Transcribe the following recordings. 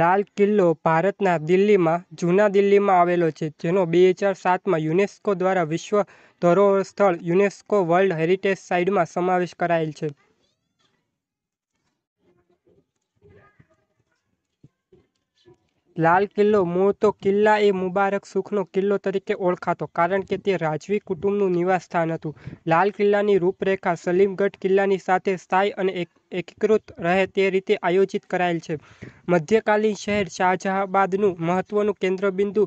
લાલ કિલ્લો ભારતના દિલ્હીમાં જૂના દિલ્હીમાં આવેલો છે જેનો બે હજાર સાતમાં યુનેસ્કો દ્વારા વિશ્વ ધરોહર સ્થળ યુનેસ્કો વર્લ્ડ હેરિટેજ સાઇટમાં સમાવેશ કરાયેલ છે લાલ કિલ્લો મૂળ તો કિલ્લા એ મુબારક સુખનો કિલ્લો તરીકે ઓળખાતો કારણ કે તે રાજવી કુટુંબનું નિવાસ સ્થાન હતું લાલ કિલ્લાની રૂપરેખા સલીમગઢ કિલ્લાની સાથે સ્થાયી અને એકીકૃત રહે તે રીતે આયોજિત કરાયેલ છે મધ્યકાલીન શહેર શાહજહાબાદનું મહત્વનું કેન્દ્રબિંદુ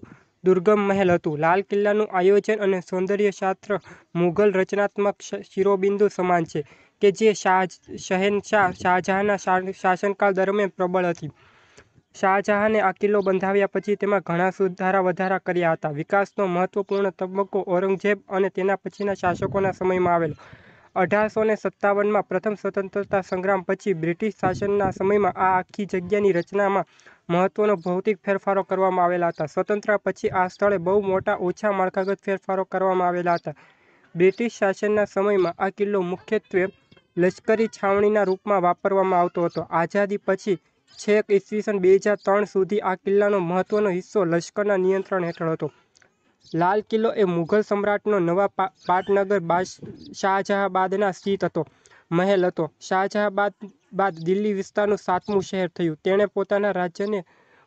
દુર્ગમ મહેલ હતું લાલ કિલ્લાનું આયોજન અને સૌંદર્યશાસ્ત્ર મુઘલ રચનાત્મક શિરોબિંદુ સમાન છે કે જે શાહ શહેનશાહ શાહજહાંના શાસનકાળ દરમિયાન પ્રબળ હતી શાહજહાને આ કિલ્લો બંધાવ્યા પછી તેમાં ઘણા સુધારા વધારા કર્યા હતા વિકાસનો મહત્વપૂર્ણ તબક્કો ઔરંગઝેબ અને તેના પછીના શાસકોના સમયમાં આવેલો અઢારસો ને સત્તાવનમાં પ્રથમ સ્વતંત્રતા સંગ્રામ પછી બ્રિટિશ શાસનના સમયમાં આ આખી જગ્યાની રચનામાં મહત્વનો ભૌતિક ફેરફારો કરવામાં આવેલા હતા સ્વતંત્ર પછી આ સ્થળે બહુ મોટા ઓછા માળખાગત ફેરફારો કરવામાં આવેલા હતા બ્રિટિશ શાસનના સમયમાં આ કિલ્લો મુખ્યત્વે લશ્કરી છાવણીના રૂપમાં વાપરવામાં આવતો હતો આઝાદી પછી છેક ઈસવીસન બે હજાર ત્રણ સુધી આ કિલ્લાનો મહત્વનો હિસ્સો લશ્કરના નિયંત્રણ હેઠળ હતો લાલ કિલ્લો એ મુઘલ સમ્રાટનો નવા પાટનગર શાહજહાબાદના સ્થિત હતો મહેલ હતો શાહજહાબાદ બાદ દિલ્હી વિસ્તારનું સાતમું શહેર થયું તેણે પોતાના રાજ્યને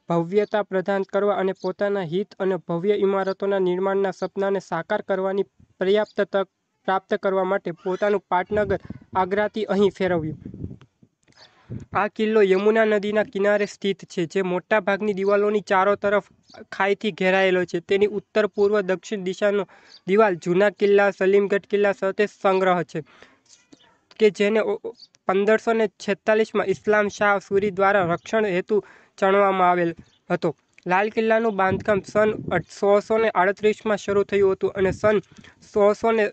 ભવ્યતા પ્રદાન કરવા અને પોતાના હિત અને ભવ્ય ઇમારતોના નિર્માણના સપનાને સાકાર કરવાની પર્યાપ્ત તક પ્રાપ્ત કરવા માટે પોતાનું પાટનગર આગ્રાથી અહીં ફેરવ્યું આ કિલ્લો યમુના નદીના કિનારે સ્થિત છે જે મોટાભાગની દિવાલોની ચારો તરફ ખાઈથી ઘેરાયેલો છે તેની ઉત્તર પૂર્વ દક્ષિણ દિશાનો દિવાલ જૂના કિલ્લા સલીમગઢ કિલ્લા સાથે સંગ્રહ છે કે જેને પંદરસો ને છેતાલીસમાં ઇસ્લામ શાહ સુરી દ્વારા રક્ષણ હેતુ ચણવામાં આવેલ હતો લાલ કિલ્લાનું બાંધકામ સન સોળસો ને અડત્રીસમાં શરૂ થયું હતું અને સન સોળસો ને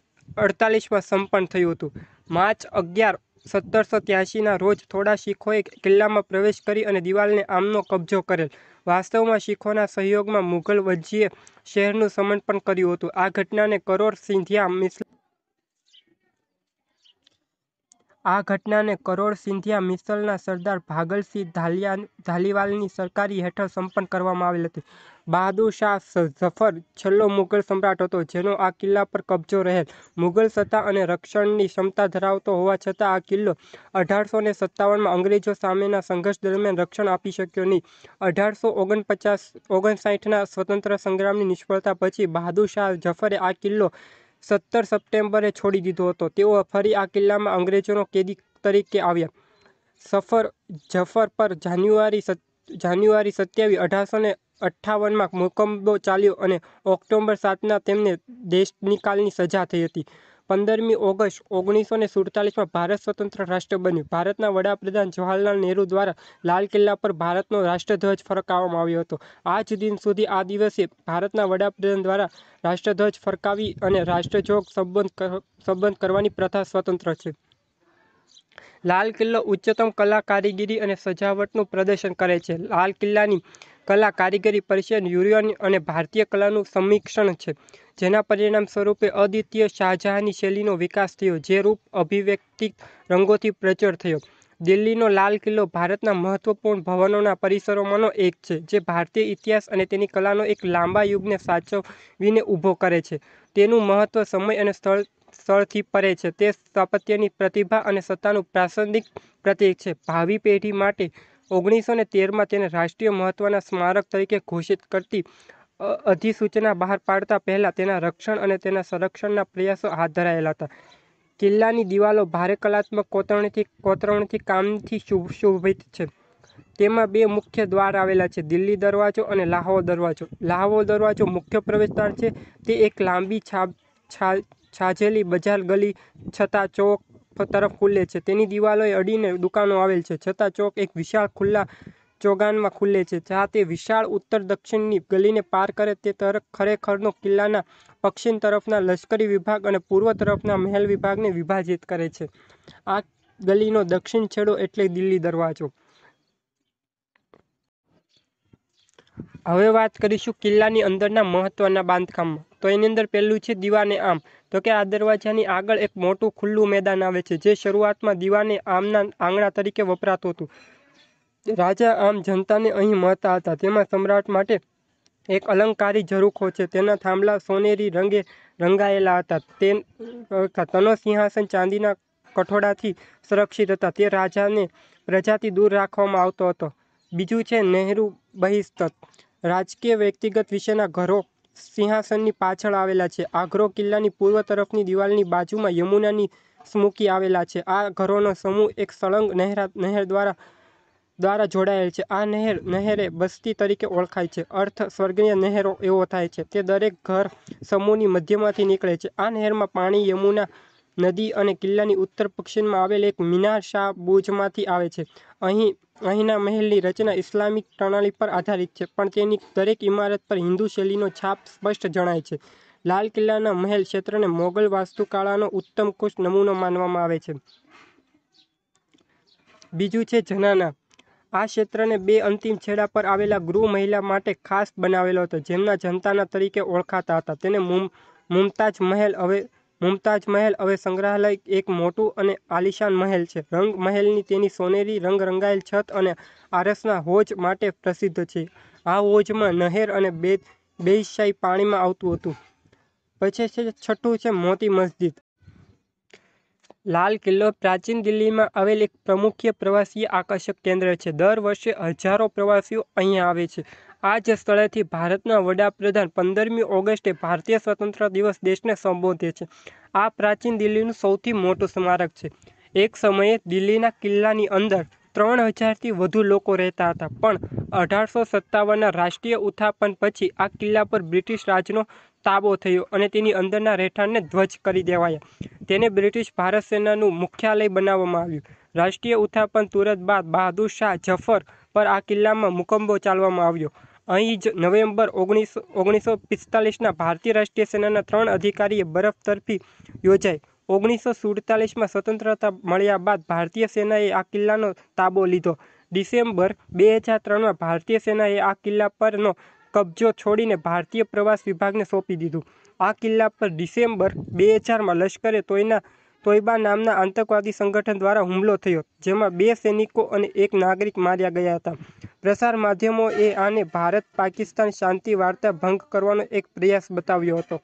અડતાલીસમાં સંપન્ન થયું હતું માર્ચ અગિયાર સત્તરસો ત્યાસીના રોજ થોડા શીખોએ કિલ્લામાં પ્રવેશ કરી અને દિવાલને આમનો કબજો કરેલ વાસ્તવમાં શીખોના સહયોગમાં મુઘલ વજીએ શહેરનું સમર્પણ કર્યું હતું આ ઘટનાને કરોડ સિંધિયા મિસ આ ઘટનાને કરોડ સિંધિયા મિસલના સરદાર ભાગલસિંહ ધાલિયા ધાલીવાલની સરકારી હેઠળ સંપન્ન કરવામાં આવેલ હતી. બહાદુર શાહ ઝફર છેલ્લો મુઘલ સમ્રાટ હતો જેનો આ કિલ્લા પર કબજો રહેલ. મુઘલ સત્તા અને રક્ષણની ક્ષમતા ધરાવતો હોવા છતાં આ કિલ્લો અઢારસો ને સત્તાવનમાં અંગ્રેજો સામેના સંઘર્ષ દરમિયાન રક્ષણ આપી શક્યો નહીં. અઢારસો ઓગણપચાસ ઓગણસાઠના સ્વતંત્ર સંગ્રામની નિષ્ફળતા પછી બહાદુર શાહ ઝફરે આ કિલ્લો સત્તર સપ્ટેમ્બરે છોડી દીધો હતો તેઓ ફરી આ કિલ્લામાં અંગ્રેજોનો કેદી તરીકે આવ્યા સફર જફર પર જાન્યુઆરી જાન્યુઆરી સત્યાવીસ અઢારસો ને અઠ્ઠાવનમાં મુકંબો ચાલ્યો અને ઓક્ટોબર સાતના તેમને દેશ નિકાલની સજા થઈ હતી પંદરમી ઓગસ્ટ ઓગણીસો ને સુડતાલીસમાં ભારત સ્વતંત્ર રાષ્ટ્ર બન્યું ભારતના વડાપ્રધાન જવાહરલાલ નહેરુ દ્વારા લાલ કિલ્લા પર ભારતનો રાષ્ટ્રધ્વજ ફરકાવવામાં આવ્યો હતો આજ દિન સુધી આ દિવસે ભારતના વડાપ્રધાન દ્વારા રાષ્ટ્રધ્વજ ફરકાવી અને રાષ્ટ્રજોગ સંબંધ સંબંધ કરવાની પ્રથા સ્વતંત્ર છે લાલ કિલ્લો ઉચ્ચતમ કલા કારીગરી અને સજાવટનું પ્રદર્શન કરે છે લાલ કિલ્લાની કલા કારીગરી પરિષદ યુરિયન અને ભારતીય કલાનું સમીક્ષણ છે જેના પરિણામ સ્વરૂપે અદ્વિતીય શાહજહાની શૈલીનો વિકાસ થયો જે રૂપ અભિવ્યક્તિક રંગોથી પ્રચળ થયો દિલ્હીનો લાલ કિલ્લો ભારતના મહત્વપૂર્ણ ભવનોના પરિસરોમાંનો એક છે જે ભારતીય ઇતિહાસ અને તેની કલાનો એક લાંબા યુગને સાચવીને ઊભો કરે છે તેનું મહત્વ સમય અને સ્થળ સ્થળથી પરે છે તે સ્થાપત્યની પ્રતિભા અને સત્તાનું પ્રાસંગિક પ્રતીક છે ભાવિ પેઢી માટે ઓગણીસો ને તેરમાં તેને રાષ્ટ્રીય મહત્ત્વના સ્મારક તરીકે ઘોષિત કરતી અધિસૂચના બહાર પાડતા પહેલાં તેના રક્ષણ અને તેના સંરક્ષણના પ્રયાસો હાથ ધરાયેલા હતા કિલ્લાની દિવાલો ભારે કલાત્મક કોતરણથી કોતરણથી કામથી સુશોભિત છે તેમાં બે મુખ્ય દ્વાર આવેલા છે દિલ્હી દરવાજો અને લાહો દરવાજો લાહો દરવાજો મુખ્ય પ્રવેશદ્વાર છે તે એક લાંબી છાજેલી બજાર ગલી છતાં ચોક તરફ ખુલ્લે છે તેની દિવાલોએ અડીને દુકાનો આવેલ છે છતાં ચોક એક વિશાળ ખુલ્લા ચોગાનમાં ખુલે છે જ્યાં તે વિશાળ ઉત્તર દક્ષિણની ગલીને પાર કરે તે ખરેખરનો કિલ્લાના પશ્ચિમ તરફના લશ્કરી વિભાગ અને પૂર્વ તરફના મહેલ વિભાગને વિભાજિત કરે છે આ ગલીનો દક્ષિણ છેડો એટલે દિલ્હી દરવાજો હવે વાત કરીશું કિલ્લાની અંદરના મહત્વના બાંધકામમાં તો એની અંદર પહેલું છે દીવાને આમ તો કે આ દરવાજાની આગળ એક મોટું ખુલ્લું મેદાન આવે છે જે શરૂઆતમાં દીવાને આમના આંગણા તરીકે વપરાતું હતું રાજા આમ જનતાને અહીં મળતા હતા તેમાં સમ્રાટ માટે એક અલંકારી ઝરૂખો છે તેના થાંભલા સોનેરી રંગે રંગાયેલા હતા તે તનો સિંહાસન ચાંદીના કઠોડાથી સુરક્ષિત હતા તે રાજાને પ્રજાથી દૂર રાખવામાં આવતો હતો બીજું છે નહેરુ બહિસ્તર રાજકીય વ્યક્તિગત વિશેના ઘરો સિંહાસનની પાછળ આવેલા છે આગ્રો કિલ્લાની પૂર્વ તરફની દિવાલની બાજુમાં યમુનાની સ્મૂકી આવેલા છે આ ઘરોનો સમૂહ એક સળંગ નહેરા નહેર દ્વારા દ્વારા જોડાયેલ છે આ નહેર નહેરે બસ્તી તરીકે ઓળખાય છે અર્થ સ્વર્ગીય નહેરો એવો થાય છે તે દરેક ઘર સમૂહની મધ્યમાંથી નીકળે છે આ નહેરમાં પાણી યમુના નદી અને કિલ્લાની ઉત્તર પશ્ચિમમાં આવેલ એક મિનાર શાહ બુજમાંથી આવે છે અહીં અહીંના મહેલની રચના ઇસ્લામિક પ્રણાલી પર આધારિત છે પણ તેની દરેક ઇમારત પર હિન્દુ શૈલીનો છાપ સ્પષ્ટ જણાય છે લાલ કિલ્લાના મહેલ ક્ષેત્રને મોગલ વાસ્તુકાળાનો ઉત્તમ કુશ નમૂનો માનવામાં આવે છે બીજું છે જનાના આ ક્ષેત્રને બે અંતિમ છેડા પર આવેલા ગૃહ મહિલા માટે ખાસ બનાવેલો હતો જેમના જનતાના તરીકે ઓળખાતા હતા તેને મુમતાજ મહેલ હવે મુમતાજ મહેલ હવે સંગ્રહાલય એક મોટું અને આલિશાન મહેલ છે રંગ મહેલની તેની સોનેરી રંગ રંગાયેલ છત અને આરસના હોજ માટે પ્રસિદ્ધ છે આ હોજમાં નહેર અને બે બેશાહી પાણીમાં આવતું હતું પછી છે છઠ્ઠું છે મોતી મસ્જિદ લાલ કિલ્લો પ્રાચીન દિલ્હીમાં આવેલ એક પ્રમુખ્ય પ્રવાસી આકર્ષક કેન્દ્ર છે દર વર્ષે હજારો પ્રવાસીઓ અહીં આવે છે આ જ સ્થળેથી ભારતના વડાપ્રધાન પંદરમી ઓગસ્ટે ભારતીય સ્વતંત્ર દિવસ દેશને સંબોધે છે આ પ્રાચીન દિલ્હીનું સૌથી મોટું સ્મારક છે એક સમયે દિલ્હીના કિલ્લાની અંદર ત્રણ હજારથી વધુ લોકો રહેતા હતા પણ અઢારસો સત્તાવનના રાષ્ટ્રીય ઉત્થાપન પછી આ કિલ્લા પર બ્રિટિશ રાજનો તાબો થયો અને તેની અંદરના રહેઠાણને ધ્વજ કરી દેવાયા તેને બ્રિટિશ ભારત સેનાનું મુખ્યાલય બનાવવામાં આવ્યું રાષ્ટ્રીય ઉત્થાપન તુરંત બાદ બહાદુર શાહ જફર પર આ કિલ્લામાં મુકંબો ચાલવામાં આવ્યો અહીં જ નવેમ્બર ઓગણીસો ઓગણીસો પિસ્તાલીસના ભારતીય રાષ્ટ્રીય સેનાના ત્રણ અધિકારીએ બરફ તરફી યોજાઈ ઓગણીસો સુડતાલીસમાં સ્વતંત્રતા મળ્યા બાદ ભારતીય સેનાએ આ કિલ્લાનો તાબો લીધો ડિસેમ્બર બે હજાર ત્રણમાં ભારતીય સેનાએ આ કિલ્લા પરનો કબજો છોડીને ભારતીય પ્રવાસ વિભાગને સોંપી દીધું આ કિલ્લા પર ડિસેમ્બર બે હજારમાં લશ્કરે તોયના તોયબા નામના આતંકવાદી સંગઠન દ્વારા હુમલો થયો જેમાં બે સૈનિકો અને એક નાગરિક માર્યા ગયા હતા પ્રસાર માધ્યમોએ આને ભારત પાકિસ્તાન શાંતિ વાર્તા ભંગ કરવાનો એક પ્રયાસ બતાવ્યો હતો